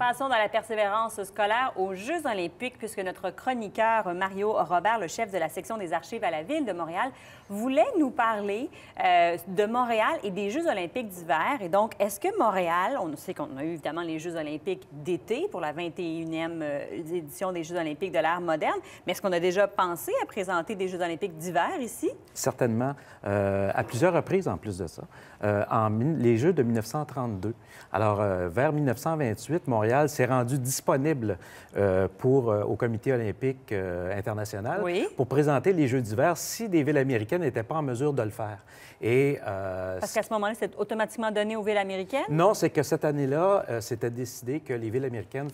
Passons dans la persévérance scolaire aux Jeux olympiques, puisque notre chroniqueur Mario Robert, le chef de la section des archives à la Ville de Montréal, voulait nous parler euh, de Montréal et des Jeux olympiques d'hiver. Et donc, est-ce que Montréal, on sait qu'on a eu évidemment les Jeux olympiques d'été pour la 21e euh, édition des Jeux olympiques de l'ère moderne, mais est-ce qu'on a déjà pensé à présenter des Jeux olympiques d'hiver ici? Certainement, euh, à plusieurs reprises en plus de ça. en, les Jeux de 1932. Alors, vers 1928, Montréal s'est rendu disponible euh, pour, euh, au Comité olympique euh, international pour présenter les Jeux d'hiver si des villes américaines n'étaient pas en mesure de le faire. Et, Parce qu'à ce moment-là, c'est automatiquement donné aux villes américaines? Non, c'est que cette année-là, c'était décidé que les villes américaines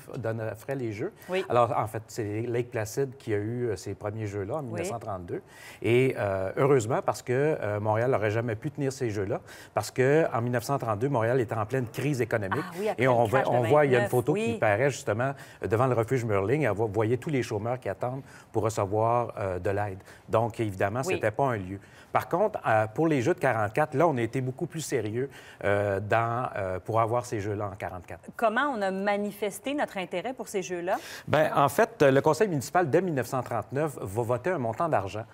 feraient les Jeux. Alors, en fait, c'est Lake Placid qui a eu ces premiers Jeux-là en 1932. Et heureusement, parce que Montréal n'aurait jamais pu tenir ces Jeux-là, parce qu'en 1932, Montréal était en pleine crise économique. Ah et on, on voit, il y a une photo qui paraît justement devant le refuge Merling Vous voyez tous les chômeurs qui attendent pour recevoir euh, de l'aide. Donc, évidemment, c'était ce n'était pas un lieu. Par contre, euh, pour les Jeux de 44, là, on a été beaucoup plus sérieux euh, dans, pour avoir ces Jeux-là en 44. Comment on a manifesté notre intérêt pour ces Jeux-là? Bien, en fait, le conseil municipal, dès 1939, va voter un montant d'argent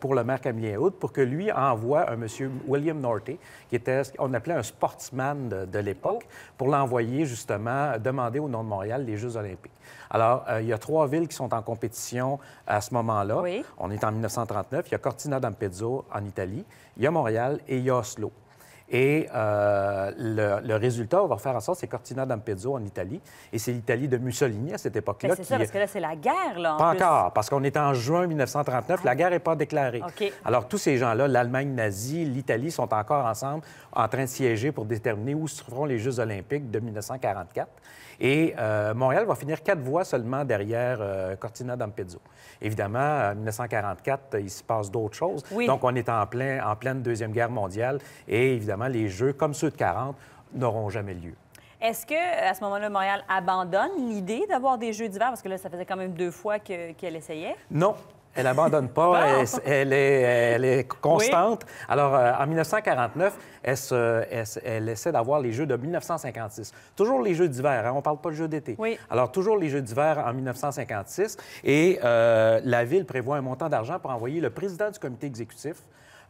pour le maire Camille houd pour que lui envoie un monsieur William Norty, qui était ce qu'on appelait un sportsman de, l'époque, oh. pour l'envoyer justement demander au nom de Montréal les Jeux olympiques. Alors, euh, il y a trois villes qui sont en compétition à ce moment-là. On est en 1939. Il y a Cortina d'Ampezzo en Italie, il y a Montréal et il y a Oslo. Et euh, le, résultat, on va faire en sorte, c'est Cortina d'Ampezzo en Italie. Et c'est l'Italie de Mussolini à cette époque-là. Ben, c'est ça, parce que là, c'est la guerre, là. pas encore, parce qu'on est en juin 1939. La ah. guerre n'est pas déclarée. Alors, tous ces gens-là, l'Allemagne nazie, l'Italie, sont encore ensemble en train de siéger pour déterminer où se trouveront les Jeux olympiques de 1944. Et euh, Montréal va finir quatre voix seulement derrière euh, Cortina d'Ampezzo. Évidemment, en 1944, il se passe d'autres choses. Donc, on est en, plein, en pleine Deuxième Guerre mondiale et évidemment, les Jeux, comme ceux de 40, n'auront jamais lieu. Est-ce que à ce moment-là, Montréal abandonne l'idée d'avoir des Jeux d'hiver parce que là, ça faisait quand même deux fois qu'elle essayait? Non, elle abandonne pas, elle, est, constante. Alors, euh, en 1949, elle, essaie d'avoir les Jeux de 1956. Toujours les Jeux d'hiver, hein, on ne parle pas de Jeux d'été. Oui. Alors, toujours les Jeux d'hiver en 1956. Et euh, la ville prévoit un montant d'argent pour envoyer le président du comité exécutif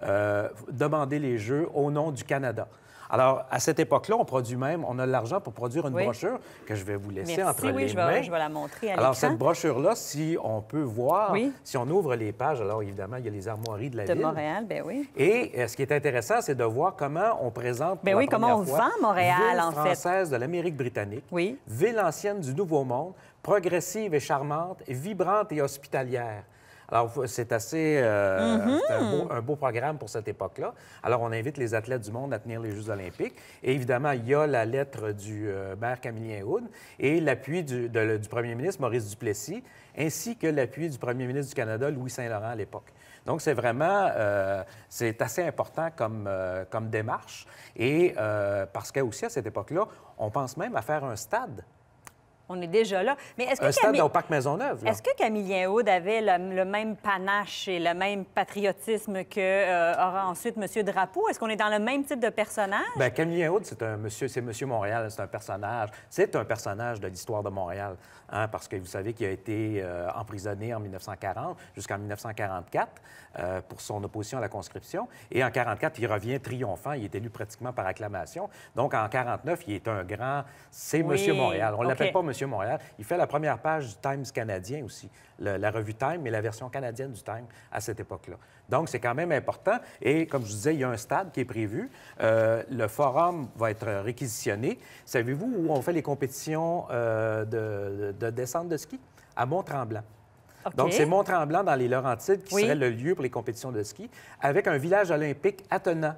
euh, demander les Jeux au nom du Canada. Alors, à cette époque-là, on produit même, on a de l'argent pour produire une brochure que je vais vous laisser entre oui, les je mains. Vais, je vais la montrer à Alors, cette brochure-là, si on peut voir, si on ouvre les pages, alors évidemment, il y a les armoiries de la ville. De Montréal, bien oui. Et euh, ce qui est intéressant, c'est de voir comment on présente. Bien oui, comment on vend Montréal, en française ville française de l'Amérique britannique, ville ancienne du Nouveau Monde, progressive et charmante, vibrante et hospitalière. Alors, c'est assez euh, mhm. un, beau, programme pour cette époque-là. Alors, on invite les athlètes du monde à tenir les Jeux olympiques. Et évidemment, il y a la lettre du euh, maire Camilien Houd et l'appui du, premier ministre Maurice Duplessis, ainsi que l'appui du premier ministre du Canada, Louis Saint-Laurent, à l'époque. Donc, c'est vraiment euh, c'est assez important comme, démarche. Et parce aussi à cette époque-là, on pense même à faire un stade on est déjà là. Mais est-ce que Un Camille... au parc Maisonneuve. Est-ce que Camille Aude avait le, même panache et le même patriotisme que euh, aura ensuite M. Drapeau? Est-ce qu'on est dans le même type de personnage? Bien, Camille Aude, c'est un monsieur, c'est Monsieur Montréal, c'est un personnage. C'est un personnage de l'histoire de Montréal, hein, parce que vous savez qu'il a été euh, emprisonné en 1940 jusqu'en 1944 euh, pour son opposition à la conscription. Et en 44, il revient triomphant. Il est élu pratiquement par acclamation. Donc, en 49, il est un grand... C'est M. Monsieur Montréal. On ne l'appelle pas Monsieur Monsieur Il fait la première page du Times canadien aussi, la revue Time, mais la version canadienne du Time à cette époque-là. Donc, c'est quand même important. Et comme je vous disais, il y a un stade qui est prévu. Euh, le forum va être réquisitionné. Savez-vous où on fait les compétitions euh, de, descente de ski? À Mont-Tremblant. Donc, c'est Mont-Tremblant dans les Laurentides qui serait le lieu pour les compétitions de ski, avec un village olympique attenant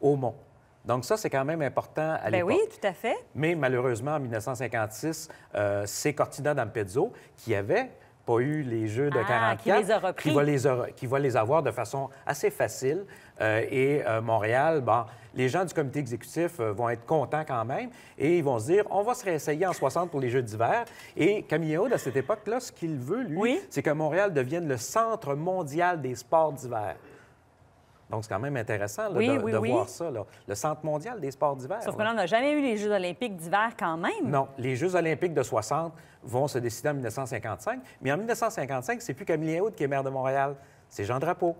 au mont. Donc ça, c'est quand même important à ben l'époque. oui, tout à fait. Mais malheureusement, en 1956, euh, c'est Cortina d'Ampezzo qui avait pas eu les jeux de ah, 44, qui, les a va les qui, va les avoir de façon assez facile. Euh, et euh, Montréal, les gens du comité exécutif vont être contents quand même et ils vont se dire, on va se réessayer en 60 pour les Jeux d'hiver. Et Camille à cette époque-là, ce qu'il veut, lui, c'est que Montréal devienne le centre mondial des sports d'hiver. Donc, c'est quand même intéressant de, voir ça. Le Centre mondial des sports d'hiver. Sauf que là, on n'a jamais eu les Jeux olympiques d'hiver quand même. Non, les Jeux olympiques de 60 vont se décider en 1955. Mais en 1955, c'est plus Camille Houde qui est maire de Montréal, c'est Jean Drapeau.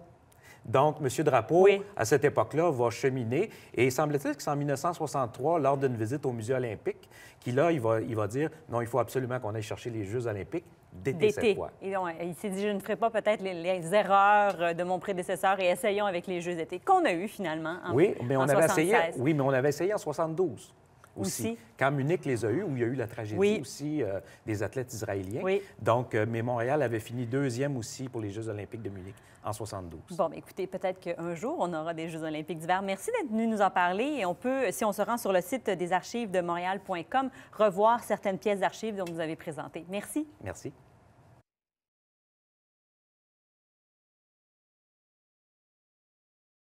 Donc, M. Drapeau, à cette époque-là, va cheminer. Et semble-t-il que c'est en 1963, lors d'une visite au Musée olympique, qu'il il va, il va dire non, il faut absolument qu'on aille chercher les Jeux olympiques d'été il s'est dit, je ne ferai pas peut-être les, erreurs euh, de mon prédécesseur et essayons avec les Jeux d'été qu'on a eu finalement en Oui, mais on avait essayé. Oui, mais on avait essayé en 72 aussi. Quand Munich les a eus, où il y a eu la tragédie aussi euh, des athlètes israéliens. Oui. Donc, euh, mais Montréal avait fini deuxième aussi pour les Jeux olympiques de Munich en 72. Bon, ben, écoutez, peut-être qu'un jour, on aura des Jeux olympiques d'hiver. Merci d'être venu nous en parler. Et on peut, si on se rend sur le site des archives de montréal.com, revoir certaines pièces d'archives dont vous avez présenté. Merci. Merci.